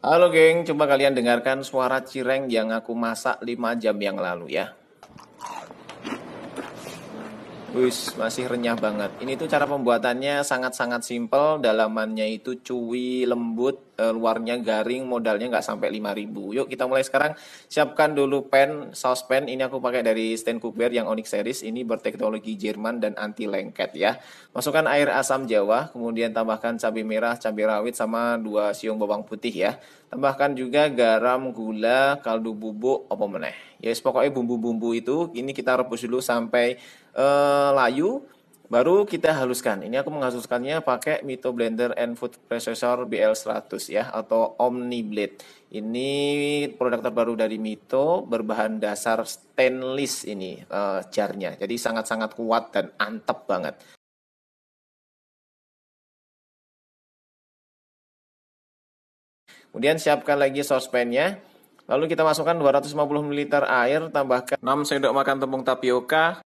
Halo geng, coba kalian dengarkan suara cireng yang aku masak 5 jam yang lalu ya. Wih, masih renyah banget. Ini tuh cara pembuatannya sangat-sangat simpel, dalamannya itu cuwi, lembut, Eh, luarnya garing, modalnya nggak sampai 5000 Yuk kita mulai sekarang, siapkan dulu pen, saucepan, ini aku pakai dari Stain Cookware yang Onyx Series, ini berteknologi Jerman dan anti lengket ya. Masukkan air asam jawa, kemudian tambahkan cabai merah, cabai rawit, sama dua siung bawang putih ya. Tambahkan juga garam, gula, kaldu bubuk, apa meneh. Ya yes, pokoknya bumbu-bumbu itu, ini kita rebus dulu sampai uh, layu, Baru kita haluskan. Ini aku menghaluskannya pakai Mito Blender and Food Processor BL100 ya atau OmniBlade. Ini produk terbaru dari Mito berbahan dasar stainless ini uh, jarnya. Jadi sangat-sangat kuat dan antep banget. Kemudian siapkan lagi saucepannya. Lalu kita masukkan 250 ml air, tambahkan 6 sendok makan tepung tapioka,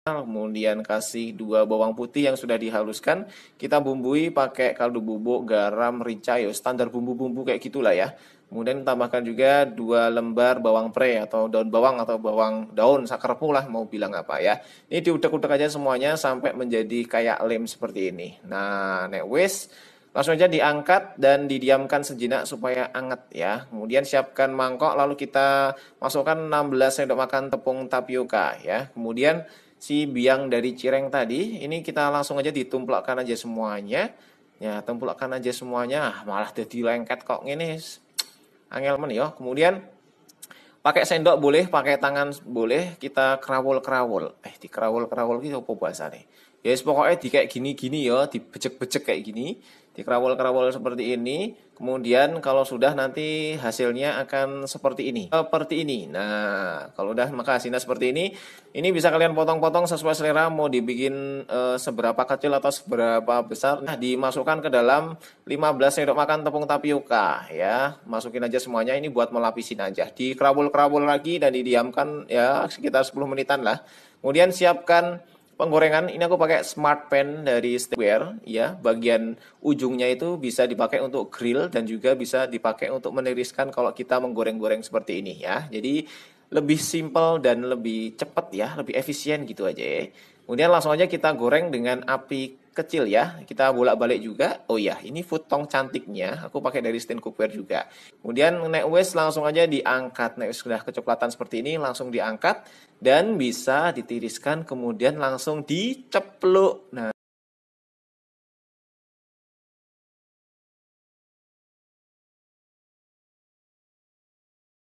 kemudian kasih dua bawang putih yang sudah dihaluskan. Kita bumbui pakai kaldu bubuk, garam, rica, ya standar bumbu-bumbu kayak gitulah ya. Kemudian tambahkan juga dua lembar bawang pre atau daun bawang atau bawang daun sakerpu lah mau bilang apa ya. Ini diudek-udek aja semuanya sampai menjadi kayak lem seperti ini. Nah, nek wis langsung aja diangkat dan didiamkan sejenak supaya anget ya. Kemudian siapkan mangkok lalu kita masukkan 16 sendok makan tepung tapioka ya. Kemudian si biang dari cireng tadi. Ini kita langsung aja ditumplakkan aja semuanya. Ya, tumplakkan aja semuanya. Ah, malah jadi lengket kok ini Angel men yo. Kemudian pakai sendok boleh, pakai tangan boleh. Kita kerawol-kerawol. Eh, di kerawol-kerawol gitu apa bahasa nih Ya yes, pokoknya di kayak gini-gini ya, becek becek kayak gini di kerawal seperti ini. Kemudian kalau sudah nanti hasilnya akan seperti ini. Seperti eh, ini. Nah, kalau udah maka hasilnya seperti ini. Ini bisa kalian potong-potong sesuai selera mau dibikin e, seberapa kecil atau seberapa besar. Nah, dimasukkan ke dalam 15 sendok makan tepung tapioka ya. Masukin aja semuanya ini buat melapisin aja. Di kerawol kerawal lagi dan didiamkan ya sekitar 10 menitan lah. Kemudian siapkan penggorengan ini aku pakai smart pan dari Steware ya bagian ujungnya itu bisa dipakai untuk grill dan juga bisa dipakai untuk meniriskan kalau kita menggoreng-goreng seperti ini ya jadi lebih simple dan lebih cepat ya lebih efisien gitu aja ya. kemudian langsung aja kita goreng dengan api kecil ya. Kita bolak-balik juga. Oh iya, ini futong cantiknya. Aku pakai dari stain cookware juga. Kemudian neck waist langsung aja diangkat. Neck waist sudah kecoklatan seperti ini langsung diangkat dan bisa ditiriskan kemudian langsung diceplok. Nah,